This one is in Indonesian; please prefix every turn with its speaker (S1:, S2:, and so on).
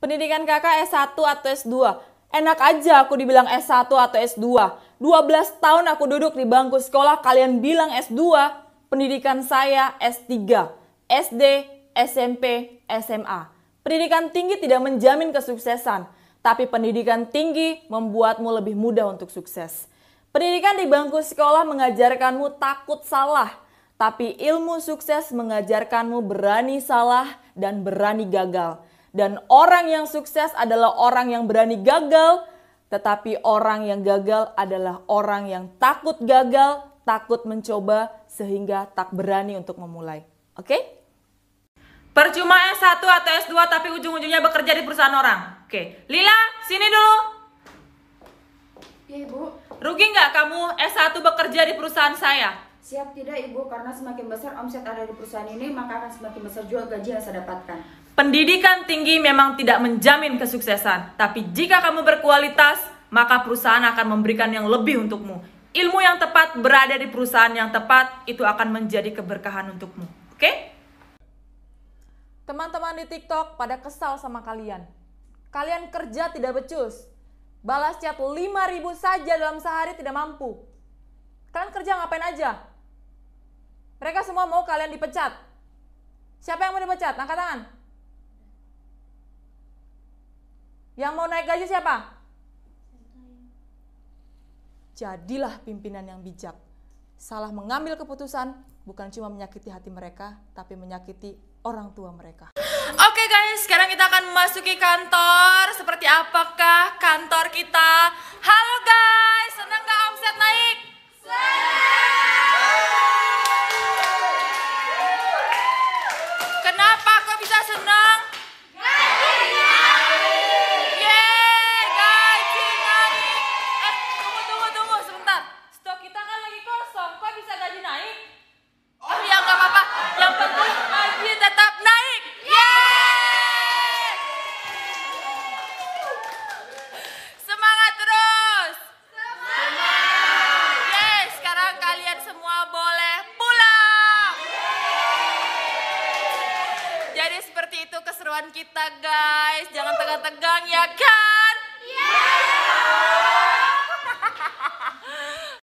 S1: Pendidikan kakak S1 atau S2. Enak aja aku dibilang S1 atau S2. 12 tahun aku duduk di bangku sekolah, kalian bilang S2. Pendidikan saya S3, SD, SMP, SMA. Pendidikan tinggi tidak menjamin kesuksesan, tapi pendidikan tinggi membuatmu lebih mudah untuk sukses. Pendidikan di bangku sekolah mengajarkanmu takut salah, tapi ilmu sukses mengajarkanmu berani salah dan berani gagal. Dan orang yang sukses adalah orang yang berani gagal, tetapi orang yang gagal adalah orang yang takut gagal, takut mencoba, sehingga tak berani untuk memulai. Oke? Okay? Percuma S1 atau S2 tapi ujung-ujungnya bekerja di perusahaan orang. Oke, okay. Lila, sini dulu. Iya, Ibu. Rugi nggak kamu S1 bekerja di perusahaan saya? Siap tidak Ibu, karena semakin besar omset ada di perusahaan ini, maka akan semakin besar juga gaji yang saya dapatkan. Pendidikan tinggi memang tidak menjamin kesuksesan, tapi jika kamu berkualitas, maka perusahaan akan memberikan yang lebih untukmu. Ilmu yang tepat berada di perusahaan yang tepat itu akan menjadi keberkahan untukmu. Oke? Teman-teman di TikTok pada kesal sama kalian. Kalian kerja tidak becus. Balas chat 5000 saja dalam sehari tidak mampu. Kalian kerja ngapain aja? Mereka semua mau kalian dipecat. Siapa yang mau dipecat? Angkat tangan. Yang mau naik gaji siapa? Jadilah pimpinan yang bijak. Salah mengambil keputusan bukan cuma menyakiti hati mereka, tapi menyakiti orang tua mereka. Oke okay guys, sekarang kita akan memasuki kantor. Seperti apakah kantor kita? Halo guys, senang gak omset naik? Senang! Kenapa kok bisa senang? seru-seruan kita guys. Jangan tegang-tegang ya kan